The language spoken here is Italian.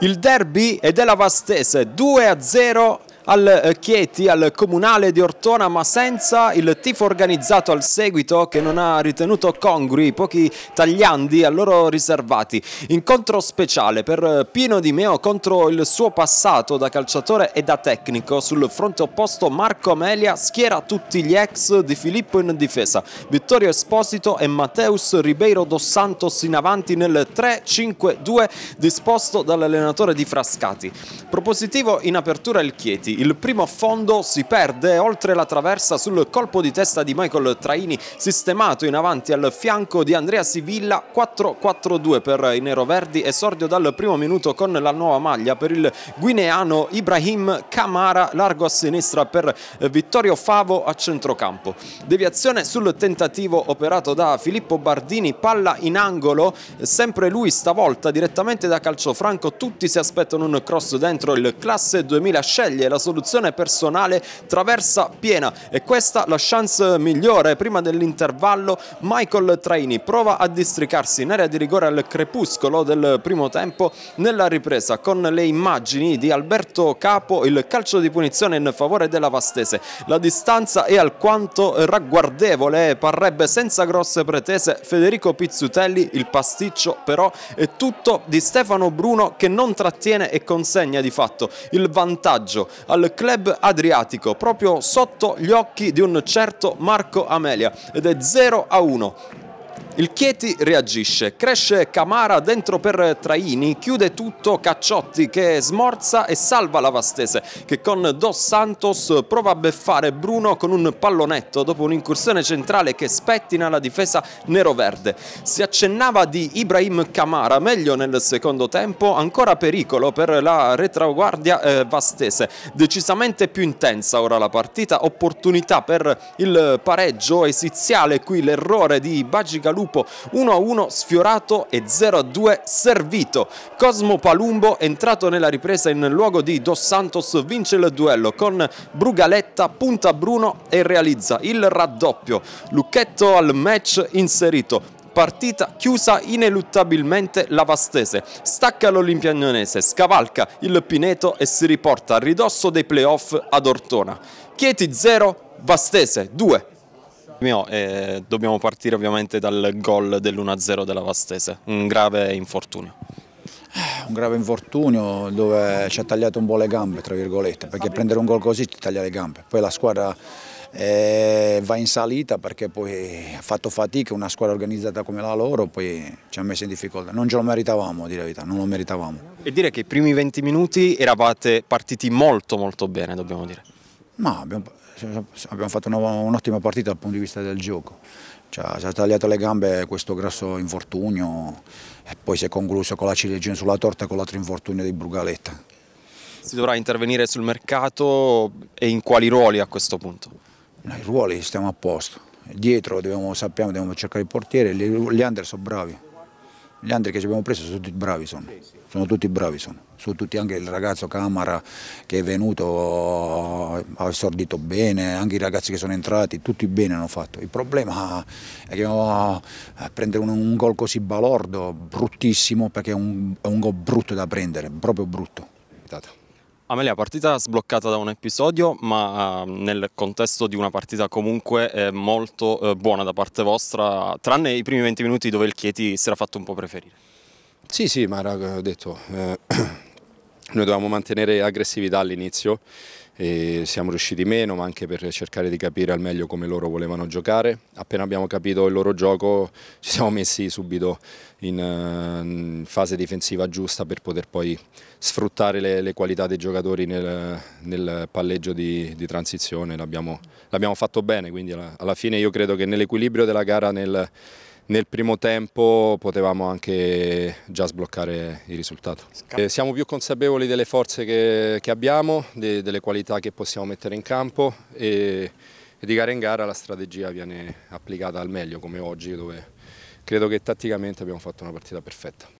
il derby è della Vastese 2-0 a al eh, Chieti, al comunale di Ortona, ma senza il tifo organizzato al seguito che non ha ritenuto congrui i pochi tagliandi a loro riservati. Incontro speciale per eh, Pino Di Meo contro il suo passato da calciatore e da tecnico. Sul fronte opposto Marco Amelia schiera tutti gli ex di Filippo in difesa, Vittorio Esposito e Matteus Ribeiro dos Santos in avanti nel 3-5-2 disposto dall'allenatore di Frascati. Propositivo in apertura il Chieti, il primo fondo si perde oltre la traversa sul colpo di testa di Michael Traini sistemato in avanti al fianco di Andrea Sivilla 4-4-2 per i neroverdi esordio dal primo minuto con la nuova maglia per il guineano Ibrahim Camara largo a sinistra per Vittorio Favo a centrocampo deviazione sul tentativo operato da Filippo Bardini palla in angolo sempre lui stavolta direttamente da calcio franco tutti si aspettano un cross dentro il classe 2000 sceglie la sua soluzione personale traversa piena e questa la chance migliore prima dell'intervallo Michael Traini prova a districarsi in area di rigore al crepuscolo del primo tempo nella ripresa con le immagini di Alberto Capo il calcio di punizione in favore della Vastese la distanza è alquanto ragguardevole parrebbe senza grosse pretese Federico Pizzutelli il pasticcio però è tutto di Stefano Bruno che non trattiene e consegna di fatto il vantaggio al al club Adriatico, proprio sotto gli occhi di un certo Marco Amelia ed è 0 a 1. Il Chieti reagisce, cresce Camara dentro per Traini, chiude tutto Cacciotti che smorza e salva la Vastese che con Dos Santos prova a beffare Bruno con un pallonetto dopo un'incursione centrale che spettina la difesa nero-verde. Si accennava di Ibrahim Camara, meglio nel secondo tempo, ancora pericolo per la retroguardia eh, vastese, decisamente più intensa ora la partita, opportunità per il pareggio esiziale, qui l'errore di Bagigalupo Lupo, 1-1 sfiorato e 0-2 servito. Cosmo Palumbo entrato nella ripresa in luogo di Dos Santos vince il duello con Brugaletta, punta Bruno e realizza il raddoppio. Lucchetto al match inserito, partita chiusa ineluttabilmente la Vastese. Stacca l'Olimpiagnonese, scavalca il Pineto e si riporta a ridosso dei playoff ad Ortona. Chieti 0, Vastese 2. Mio, eh, dobbiamo partire ovviamente dal gol dell'1-0 della Vastese, un grave infortunio. Eh, un grave infortunio dove ci ha tagliato un po' le gambe, tra virgolette, perché prendere un gol così ti taglia le gambe. Poi la squadra eh, va in salita perché poi ha fatto fatica, una squadra organizzata come la loro, poi ci ha messo in difficoltà. Non ce lo meritavamo, dire la verità, non lo meritavamo. E dire che i primi 20 minuti eravate partiti molto molto bene, dobbiamo dire. Ma abbiamo, abbiamo fatto un'ottima partita dal punto di vista del gioco. Cioè, ci ha tagliato le gambe questo grosso infortunio e poi si è concluso con la ciliegina sulla torta e con l'altro infortunio di Brugaletta. Si dovrà intervenire sul mercato e in quali ruoli a questo punto? I ruoli stiamo a posto. Dietro dobbiamo, sappiamo dobbiamo cercare il portiere, gli under sono bravi. Gli altri che ci abbiamo preso sono tutti bravi, sono, sono tutti bravi, sono. sono tutti anche il ragazzo Camara che è venuto, ha esordito bene, anche i ragazzi che sono entrati, tutti bene hanno fatto. Il problema è che oh, prendere un, un, gol così balordo, bruttissimo, perché è un, è un gol brutto da prendere, proprio brutto. Esatto. Amelia, partita sbloccata da un episodio, ma ehm, nel contesto di una partita comunque eh, molto eh, buona da parte vostra, tranne i primi 20 minuti dove il Chieti si era fatto un po' preferire. Sì, sì, ma ho detto, eh, Noi dovevamo mantenere aggressività all'inizio, e siamo riusciti meno, ma anche per cercare di capire al meglio come loro volevano giocare. Appena abbiamo capito il loro gioco ci siamo messi subito in eh, fase difensiva giusta per poter poi sfruttare le, le qualità dei giocatori nel, nel palleggio di, di transizione. L'abbiamo fatto bene, quindi alla, alla fine io credo che nell'equilibrio della gara, nel, nel primo tempo potevamo anche già sbloccare il risultato. Eh, siamo più consapevoli delle forze che, che abbiamo, de, delle qualità che possiamo mettere in campo e, e, di gara in gara la strategia viene applicata al meglio come oggi dove credo che tatticamente abbiamo fatto una partita perfetta.